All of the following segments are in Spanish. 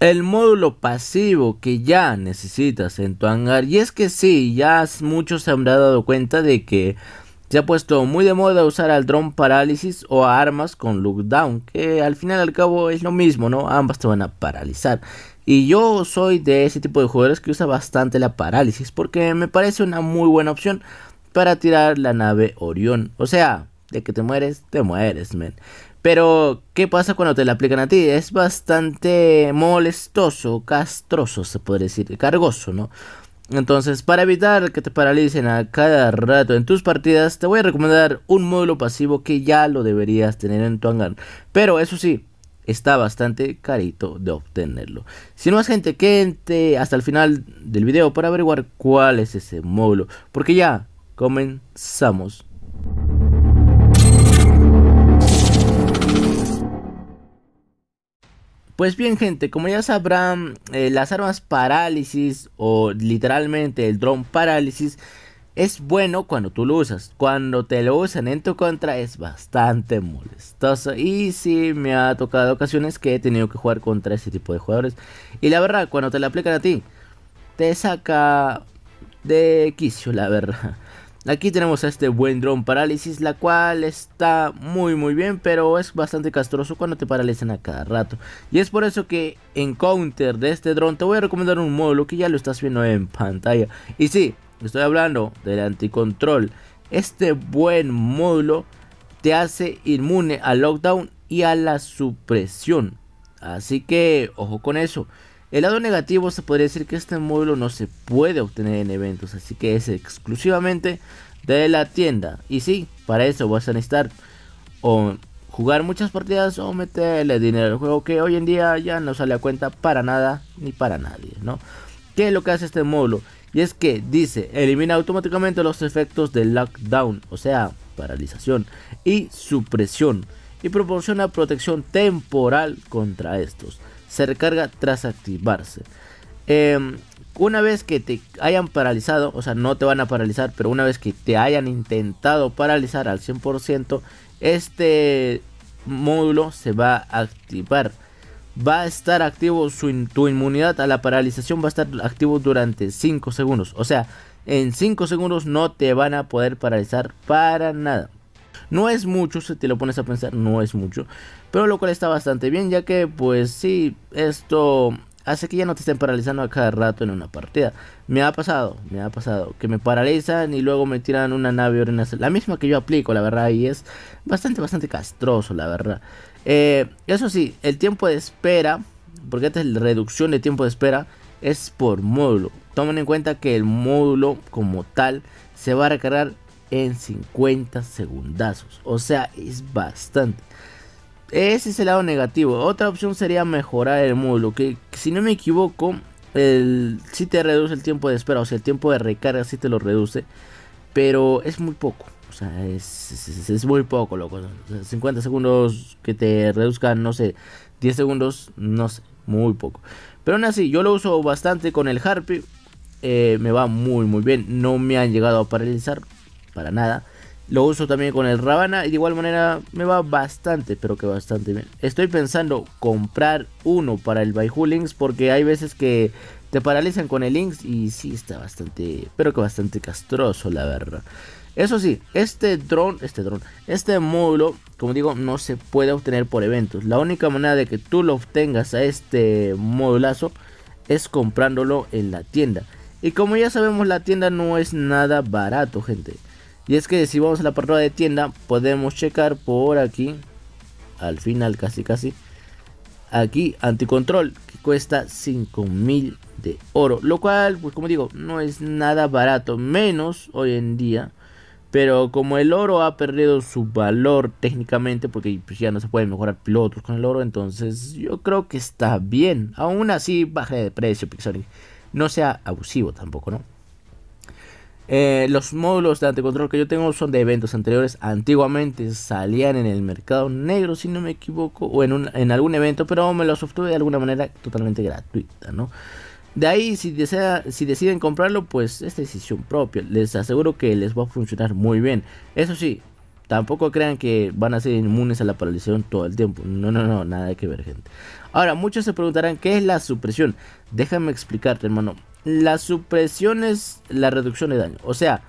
el módulo pasivo que ya necesitas en tu hangar. Y es que sí, ya muchos se habrán dado cuenta de que se ha puesto muy de moda usar al drone parálisis o a armas con down. que al final al cabo es lo mismo, ¿no? Ambas te van a paralizar. Y yo soy de ese tipo de jugadores que usa bastante la parálisis, porque me parece una muy buena opción para tirar la nave Orión. O sea, de que te mueres, te mueres, men. Pero, ¿qué pasa cuando te la aplican a ti? Es bastante molestoso, castroso, se podría decir, cargoso, ¿no? Entonces, para evitar que te paralicen a cada rato en tus partidas, te voy a recomendar un módulo pasivo que ya lo deberías tener en tu hangar. Pero eso sí, está bastante carito de obtenerlo. Si no más gente, quédate hasta el final del video para averiguar cuál es ese módulo. Porque ya comenzamos. Pues bien gente, como ya sabrán, eh, las armas parálisis o literalmente el drone parálisis es bueno cuando tú lo usas. Cuando te lo usan en tu contra es bastante molestoso. Y sí, me ha tocado ocasiones que he tenido que jugar contra ese tipo de jugadores. Y la verdad, cuando te la aplican a ti, te saca de quicio, la verdad. Aquí tenemos a este buen drone parálisis, la cual está muy muy bien, pero es bastante castroso cuando te paralizan a cada rato. Y es por eso que en counter de este drone te voy a recomendar un módulo que ya lo estás viendo en pantalla. Y sí, estoy hablando del anticontrol. Este buen módulo te hace inmune al lockdown y a la supresión. Así que ojo con eso. El lado negativo se podría decir que este módulo no se puede obtener en eventos, así que es exclusivamente de la tienda. Y sí, para eso vas a necesitar o jugar muchas partidas o meterle dinero al juego que hoy en día ya no sale a cuenta para nada ni para nadie, ¿no? ¿Qué es lo que hace este módulo? Y es que dice, elimina automáticamente los efectos de lockdown, o sea, paralización y supresión, y proporciona protección temporal contra estos se recarga tras activarse. Em, una vez que te hayan paralizado, o sea, no te van a paralizar, pero una vez que te hayan intentado paralizar al 100%, este módulo se va a activar. Va a estar activo su, tu inmunidad a la paralización, va a estar activo durante 5 segundos. O sea, en 5 segundos no te van a poder paralizar para nada. No es mucho, si te lo pones a pensar, no es mucho. Pero lo cual está bastante bien, ya que pues sí, esto hace que ya no te estén paralizando a cada rato en una partida. Me ha pasado, me ha pasado, que me paralizan y luego me tiran una nave La misma que yo aplico, la verdad, y es bastante, bastante castroso, la verdad. Eh, eso sí, el tiempo de espera, porque esta es la reducción de tiempo de espera, es por módulo. Tomen en cuenta que el módulo como tal se va a recargar en 50 segundazos. O sea, es bastante. Ese es el lado negativo. Otra opción sería mejorar el módulo. Que si no me equivoco, el, si te reduce el tiempo de espera. O sea, el tiempo de recarga si te lo reduce. Pero es muy poco. O sea, es, muy poco, loco. 50 segundos que te reduzcan, no sé, 10 segundos, no sé, muy poco. Pero aún así, yo lo uso bastante con el Harpy. Eh, me va muy, muy bien. No me han llegado a paralizar para nada. Lo uso también con el rabana y de igual manera me va bastante, pero que bastante bien. Estoy pensando comprar uno para el Baihu Links porque hay veces que te paralizan con el Links y si está bastante, pero que bastante castroso la verdad. Eso sí, este dron, este dron, este módulo, como digo, no se puede obtener por eventos. La única manera de que tú lo obtengas a este modulazo es comprándolo en la tienda. Y como ya sabemos, la tienda no es nada barato, gente. Y es que si vamos a la parrilla de tienda, podemos checar por aquí, al final casi casi, aquí anticontrol, que cuesta 5000 de oro, lo cual, pues como digo, no es nada barato, menos hoy en día. Pero como el oro ha perdido su valor técnicamente, porque pues, ya no se pueden mejorar pilotos con el oro, entonces yo creo que está bien. Aún así, baja de precio, Pixel. No sea abusivo tampoco, ¿no? Eh, los módulos de anticontrol que yo tengo son de eventos anteriores. Antiguamente salían en el mercado negro, si no me equivoco, o en, en algún evento, pero me los obtuve de alguna manera totalmente gratuita, ¿no? De ahí, si, desea, si deciden comprarlo, pues es decisión propia. Les aseguro que les va a funcionar muy bien. Eso sí, Tampoco crean que van a ser inmunes a la paralización todo el tiempo. No, no, no, nada que ver, gente. Ahora, muchos se preguntarán qué es la supresión. Déjame explicarte, hermano. La supresión es la reducción de daño. O sea,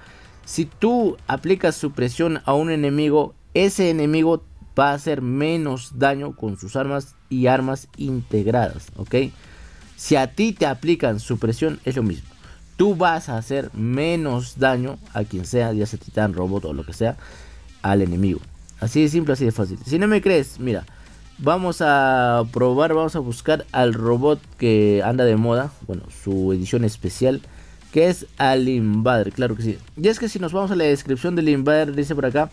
si tú aplicas supresión a un enemigo, ese enemigo va a hacer menos daño con sus armas y armas integradas, ¿ok? Si a ti te aplican supresión, es lo mismo. Tú vas a hacer menos daño a quien sea, ya sea titán, robot o lo que sea al enemigo. Así de simple, así de fácil. Si no me crees, mira, vamos a probar, vamos a buscar al robot que anda de moda, bueno, su edición especial, que es al Invader, claro que sí. Y es que si nos vamos a la descripción del Invader, dice por acá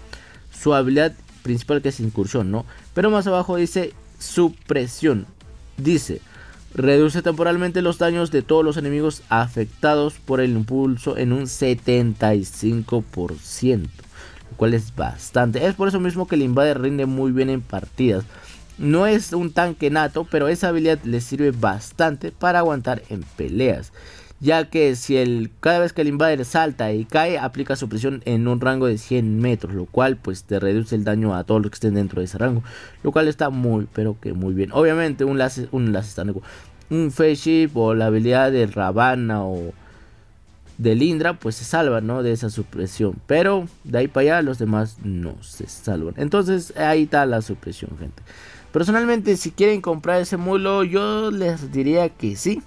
su habilidad principal que es incursión, ¿no? Pero más abajo dice supresión. Dice, reduce temporalmente los daños de todos los enemigos afectados por el impulso en un 75% cual es bastante. Es por eso mismo que el invader rinde muy bien en partidas. No es un tanque nato, pero esa habilidad le sirve bastante para aguantar en peleas. Ya que si el, cada vez que el invader salta y cae, aplica su presión en un rango de 100 metros, lo cual pues te reduce el daño a todos los que estén dentro de ese rango, lo cual está muy, pero que muy bien. Obviamente un lazo un las un, un, ship. o la habilidad de Ravana o del Indra pues se salva, ¿no? de esa supresión. Pero de ahí para allá los demás no se salvan. Entonces ahí está la supresión, gente. Personalmente si quieren comprar ese módulo yo les diría que sí.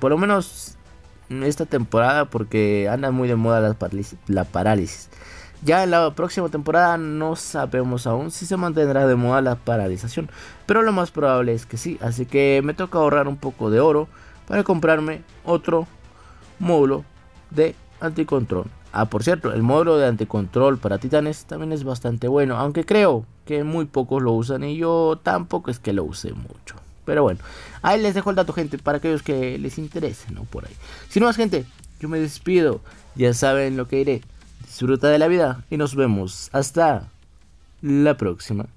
Por lo menos esta temporada porque anda muy de moda la, La parálisis. Ya en la próxima temporada no sabemos aún si se mantendrá de moda la paralización, pero lo más probable es que sí, así que me toca ahorrar un poco de oro para comprarme otro módulo de anticontrol. Ah, por cierto, el módulo de anticontrol para titanes también es bastante bueno, aunque creo que muy pocos lo usan y yo tampoco es que lo use mucho. Pero bueno, ahí les dejo el dato, gente, para aquellos que les interese, ¿no? Por ahí. Sin más, gente, yo me despido. Ya saben lo que iré. Disfruta de la vida y nos vemos. Hasta la próxima.